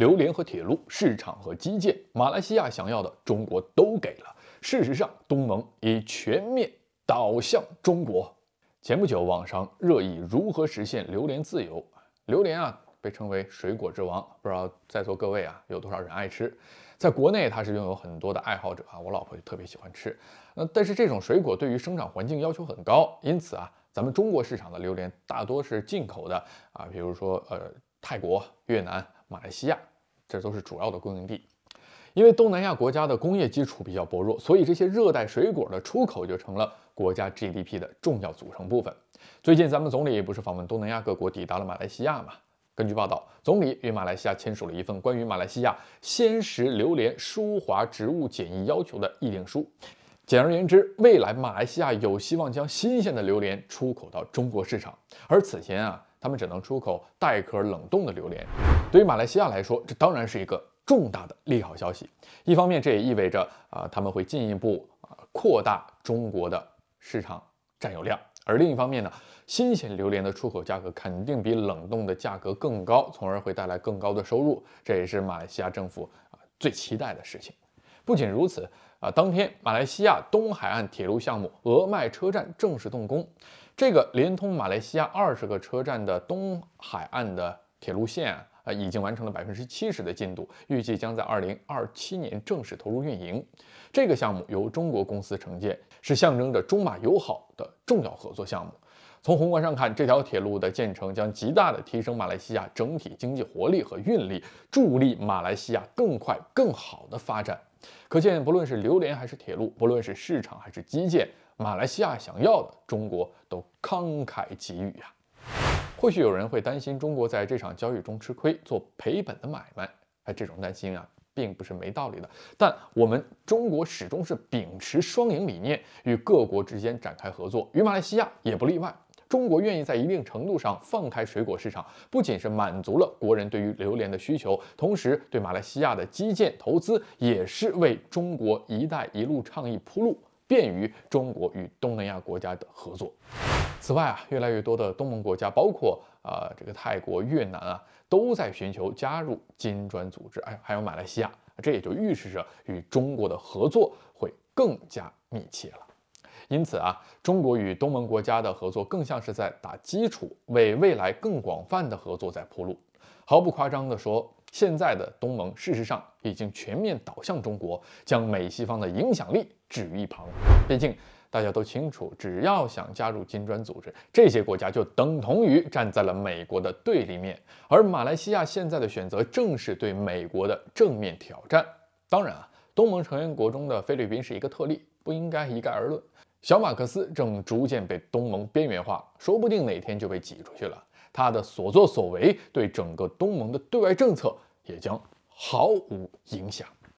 榴莲和铁路市场和基建，马来西亚想要的中国都给了。事实上，东盟已全面倒向中国。前不久，网上热议如何实现榴莲自由。榴莲啊，被称为水果之王，不知道在座各位啊有多少人爱吃？在国内，它是拥有很多的爱好者啊。我老婆就特别喜欢吃。那但是这种水果对于生长环境要求很高，因此啊，咱们中国市场的榴莲大多是进口的啊。比如说，呃，泰国、越南、马来西亚。这都是主要的供应地，因为东南亚国家的工业基础比较薄弱，所以这些热带水果的出口就成了国家 GDP 的重要组成部分。最近咱们总理不是访问东南亚各国，抵达了马来西亚吗？根据报道，总理与马来西亚签署了一份关于马来西亚鲜食榴莲舒华植物检疫要求的议定书。简而言之，未来马来西亚有希望将新鲜的榴莲出口到中国市场。而此前啊。他们只能出口带壳冷冻的榴莲。对于马来西亚来说，这当然是一个重大的利好消息。一方面，这也意味着啊，他们会进一步啊扩大中国的市场占有量；而另一方面呢，新鲜榴莲的出口价格肯定比冷冻的价格更高，从而会带来更高的收入。这也是马来西亚政府啊最期待的事情。不仅如此。啊，当天，马来西亚东海岸铁路项目俄麦车站正式动工。这个连通马来西亚二十个车站的东海岸的铁路线啊，已经完成了百分之七十的进度，预计将在二零二七年正式投入运营。这个项目由中国公司承建，是象征着中马友好的重要合作项目。从宏观上看，这条铁路的建成将极大地提升马来西亚整体经济活力和运力，助力马来西亚更快、更好的发展。可见，不论是榴莲还是铁路，不论是市场还是基建，马来西亚想要的，中国都慷慨给予呀。或许有人会担心中国在这场交易中吃亏，做赔本的买卖。哎，这种担心啊，并不是没道理的。但我们中国始终是秉持双赢理念，与各国之间展开合作，与马来西亚也不例外。中国愿意在一定程度上放开水果市场，不仅是满足了国人对于榴莲的需求，同时对马来西亚的基建投资也是为中国“一带一路”倡议铺路，便于中国与东南亚国家的合作。此外啊，越来越多的东盟国家，包括啊这个泰国、越南啊，都在寻求加入金砖组织，哎，还有马来西亚，这也就预示着与中国的合作会更加密切了。因此啊，中国与东盟国家的合作更像是在打基础，为未来更广泛的合作在铺路。毫不夸张地说，现在的东盟事实上已经全面倒向中国，将美西方的影响力置于一旁。毕竟大家都清楚，只要想加入金砖组织，这些国家就等同于站在了美国的对立面。而马来西亚现在的选择，正是对美国的正面挑战。当然啊，东盟成员国中的菲律宾是一个特例，不应该一概而论。小马克思正逐渐被东盟边缘化，说不定哪天就被挤出去了。他的所作所为对整个东盟的对外政策也将毫无影响。